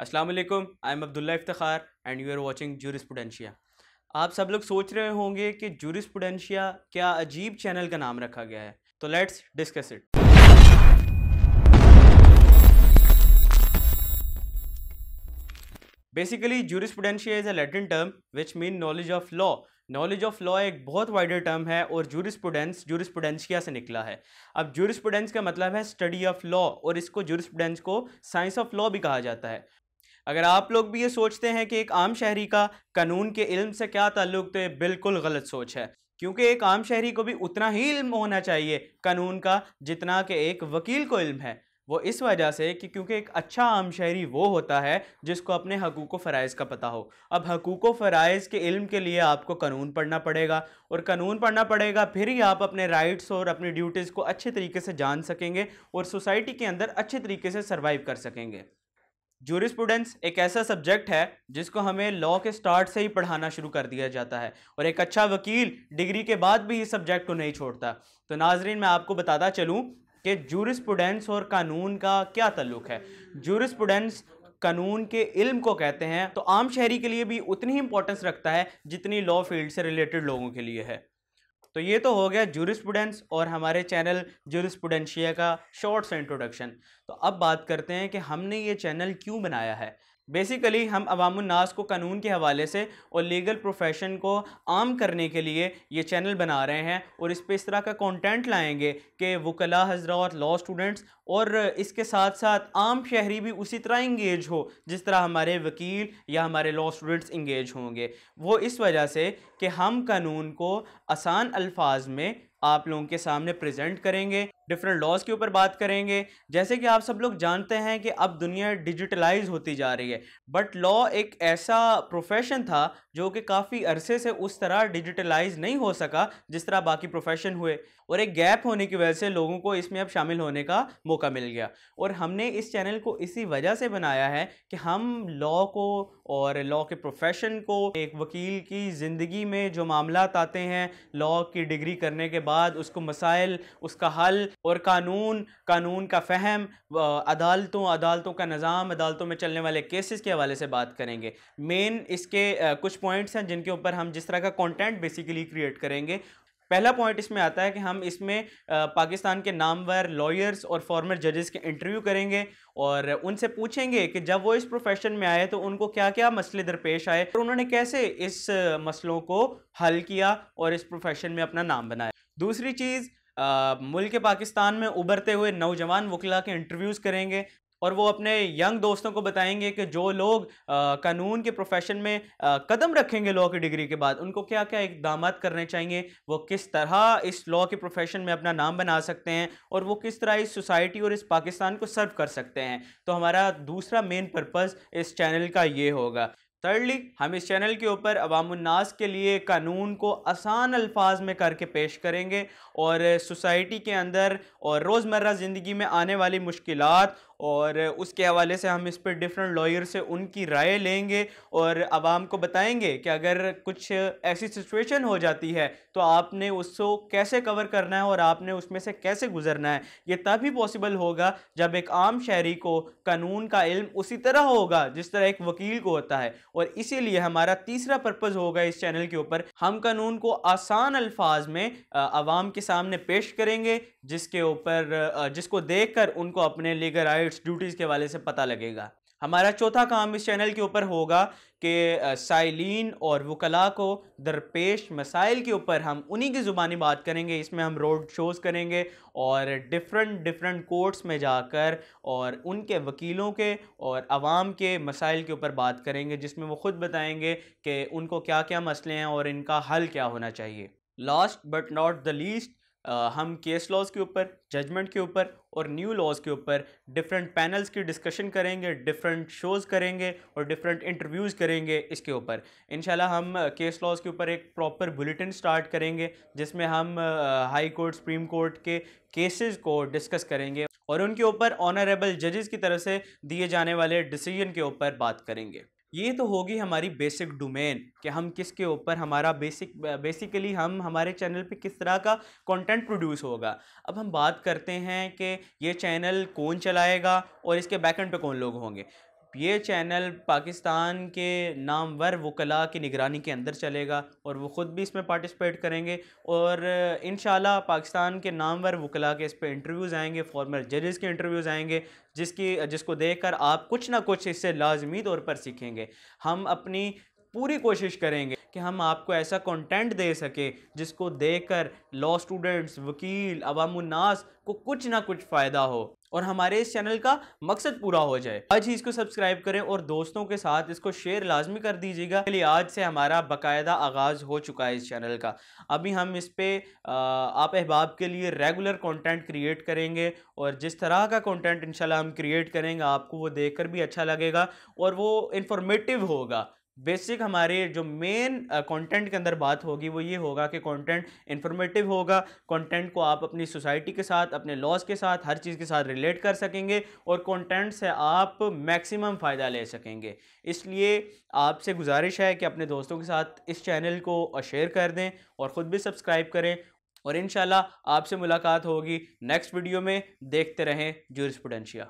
अस्सलाम वालेकुम I am Abdullah Iftar and you are watching jurisprudentia आप सब लोग सोच रहे होंगे कि जूरिस्पुडेंशिया क्या अजीब चैनल का नाम रखा गया है तो let's discuss it basically jurisprudentia is a Latin term which mean knowledge of law knowledge of law एक बहुत वाइडर टर्म है और जूरिस जूरिस्पुडेंशिया से निकला है अब जूरिस्पुडेंस का मतलब है स्टडी ऑफ लॉ और इसको जूरिस्पुडेंस को साइंस ऑफ लॉ भी कहा जाता है अगर आप लोग भी ये सोचते हैं कि एक आम शहरी का कानून के इल्म से क्या ताल्लुक तो ये बिल्कुल गलत सोच है क्योंकि एक आम शहरी को भी उतना ही इल्म होना चाहिए कानून का जितना कि एक वकील को इल्म है वो इस वजह से कि क्योंकि एक अच्छा आम शहरी वो होता है जिसको अपने हकूक़ फ़राइज़ का पता हो अब हकूक़ फ़राइज़ के इल्म के लिए आपको कानून पढ़ना पड़ेगा और कानून पढ़ना पड़ेगा फिर ही आप अपने राइट्स और अपनी ड्यूटीज़ को अच्छे तरीके से जान सकेंगे और सोसाइटी के अंदर अच्छे तरीके से सर्वाइव कर सकेंगे जूरिस्प्रूडेंस एक ऐसा सब्जेक्ट है जिसको हमें लॉ के स्टार्ट से ही पढ़ाना शुरू कर दिया जाता है और एक अच्छा वकील डिग्री के बाद भी इस सब्जेक्ट को नहीं छोड़ता तो नाजरीन मैं आपको बताता चलूँ कि जूरिस्प्रूडेंस और कानून का क्या तल्लुक है जूरिस्प्रूडेंस कानून के इल्म को कहते हैं तो आम शहरी के लिए भी उतनी ही इंपॉर्टेंस रखता है जितनी लॉ फील्ड से रिलेटेड लोगों के लिए है तो ये तो हो गया जूरिस्पूडेंस और हमारे चैनल जूरिस्पूडेंशिया का शॉर्ट्स इंट्रोडक्शन तो अब बात करते हैं कि हमने ये चैनल क्यों बनाया है बेसिकली हम अवामनास को कानून के हवाले से और लीगल प्रोफेशन को आम करने के लिए ये चैनल बना रहे हैं और इस पर इस तरह का कंटेंट लाएंगे कि वकला और लॉ स्टूडेंट्स और इसके साथ साथ आम शहरी भी उसी तरह इंगेज हो जिस तरह हमारे वकील या हमारे लॉ स्टूडेंट्स इंगेज होंगे वो इस वजह से कि हम कानून को आसान अल्फाज में आप लोगों के सामने प्रेजेंट करेंगे डिफरेंट लॉज के ऊपर बात करेंगे जैसे कि आप सब लोग जानते हैं कि अब दुनिया डिजिटलाइज होती जा रही है बट लॉ एक ऐसा प्रोफेशन था जो कि काफ़ी अरसे से उस तरह डिजिटलाइज नहीं हो सका जिस तरह बाकी प्रोफेशन हुए और एक गैप होने की वजह से लोगों को इसमें अब शामिल होने का मौका मिल गया और हमने इस चैनल को इसी वजह से बनाया है कि हम लॉ को और लॉ के प्रोफेशन को एक वकील की ज़िंदगी में जो मामला आते हैं लॉ की डिग्री करने के बाद उसको मसाइल उसका हल और कानून कानून का फहम अदालतों अदालतों का निज़ाम अदालतों में चलने वाले केसेस के हवाले से बात करेंगे मेन इसके कुछ पॉइंट्स हैं जिनके ऊपर हम जिस तरह का कंटेंट बेसिकली क्रिएट करेंगे पहला पॉइंट इसमें आता है कि हम इसमें पाकिस्तान के नामवर लॉयर्स और फॉर्मर जजेस के इंटरव्यू करेंगे और उनसे पूछेंगे कि जब वो इस प्रोफेशन में आए तो उनको क्या क्या मसले दरपेश आए और उन्होंने कैसे इस मसलों को हल किया और इस प्रोफेशन में अपना नाम बनाया दूसरी चीज़ मुल्क पाकिस्तान में उभरते हुए नौजवान वकला के इंटरव्यूज़ करेंगे और वो अपने यंग दोस्तों को बताएंगे कि जो लोग आ, कानून के प्रोफेशन में आ, कदम रखेंगे लॉ की डिग्री के बाद उनको क्या क्या इकदाम करने चाहिए वो किस तरह इस लॉ के प्रोफेशन में अपना नाम बना सकते हैं और वो किस तरह इस सोसाइटी और इस पाकिस्तान को सर्व कर सकते हैं तो हमारा दूसरा मेन पर्पज़ इस चैनल का ये होगा थर्डली हम इस चैनल के ऊपर अवामनास के लिए कानून को आसान अल्फाज में करके पेश करेंगे और सोसाइटी के अंदर और रोज़मर्रा ज़िंदगी में आने वाली मुश्किलात और उसके हवाले से हम इस पर डिफरेंट लॉयर से उनकी राय लेंगे और आवाम को बताएंगे कि अगर कुछ ऐसी सिचुएशन हो जाती है तो आपने उसको कैसे कवर करना है और आपने उसमें से कैसे गुजरना है ये तभी पॉसिबल होगा जब एक आम शहरी को कानून का इल्म उसी तरह होगा जिस तरह एक वकील को होता है और इसीलिए हमारा तीसरा पर्पज़ होगा इस चैनल के ऊपर हम कानून को आसान अल्फाज में आवाम के सामने पेश करेंगे जिसके ऊपर जिसको देख कर उनको अपने लीगल आए its ड्यूटीज़ के वाले से पता लगेगा हमारा चौथा काम इस चैनल के ऊपर होगा कि साइलिन और वकला को दरपेश मसाइल के ऊपर हम उन्हीं की ज़ुबानी बात करेंगे इसमें हम रोड शोज़ करेंगे और डिफरेंट डिफरेंट कोर्ट्स में जाकर और उनके वकीलों के और आवाम के मसाइल के ऊपर बात करेंगे जिसमें वो ख़ुद बताएंगे कि उनको क्या क्या मसले हैं और इनका हल क्या होना चाहिए last but not the least हम केस लॉज के ऊपर जजमेंट के ऊपर और न्यू लॉज के ऊपर डिफरेंट पैनल्स की डिस्कशन करेंगे डिफरेंट शोज़ करेंगे और डिफरेंट इंटरव्यूज़ करेंगे इसके ऊपर इन हम केस लॉज के ऊपर एक प्रॉपर बुलेटिन स्टार्ट करेंगे जिसमें हम हाई कोर्ट सुप्रीम कोर्ट के केसेस को डिस्कस करेंगे और उनके ऊपर ऑनरेबल जजेस की तरफ से दिए जाने वाले डिसीजन के ऊपर बात करेंगे ये तो होगी हमारी बेसिक डोमेन कि हम किसके ऊपर हमारा बेसिक बेसिकली हम हमारे चैनल पे किस तरह का कंटेंट प्रोड्यूस होगा अब हम बात करते हैं कि ये चैनल कौन चलाएगा और इसके बैकएंड पे कौन लोग होंगे ये चैनल पाकिस्तान के नामवर वकला की निगरानी के अंदर चलेगा और वो ख़ुद भी इसमें पार्टिसिपेट करेंगे और इन पाकिस्तान के नामवर वकला के इस पर इंटरव्यूज़ आएंगे फॉर्मर जजेस के इंटरव्यूज़ आएंगे जिसकी जिसको देखकर आप कुछ ना कुछ इससे लाजमी तौर पर सीखेंगे हम अपनी पूरी कोशिश करेंगे कि हम आपको ऐसा कंटेंट दे सके जिसको देकर लॉ स्टूडेंट्स वकील अवामनास को कुछ ना कुछ फ़ायदा हो और हमारे इस चैनल का मकसद पूरा हो जाए आज ही इसको सब्सक्राइब करें और दोस्तों के साथ इसको शेयर लाजमी कर दीजिएगा चलिए आज से हमारा बाकायदा आगाज़ हो चुका है इस चैनल का अभी हम इस पर आप अहबाब के लिए रेगुलर कंटेंट क्रिएट करेंगे और जिस तरह का कंटेंट इंशाल्लाह हम क्रिएट करेंगे आपको वो देखकर भी अच्छा लगेगा और वो इन्फॉर्मेटिव होगा बेसिक हमारे जो मेन कंटेंट के अंदर बात होगी वो ये होगा कि कंटेंट इन्फॉर्मेटिव होगा कंटेंट को आप अपनी सोसाइटी के साथ अपने लॉज के साथ हर चीज़ के साथ रिलेट कर सकेंगे और कंटेंट से आप मैक्सिमम फ़ायदा ले सकेंगे इसलिए आपसे गुजारिश है कि अपने दोस्तों के साथ इस चैनल को शेयर कर दें और ख़ुद भी सब्सक्राइब करें और इन आपसे मुलाकात होगी नेक्स्ट वीडियो में देखते रहें जूरिस्पुडेंशिया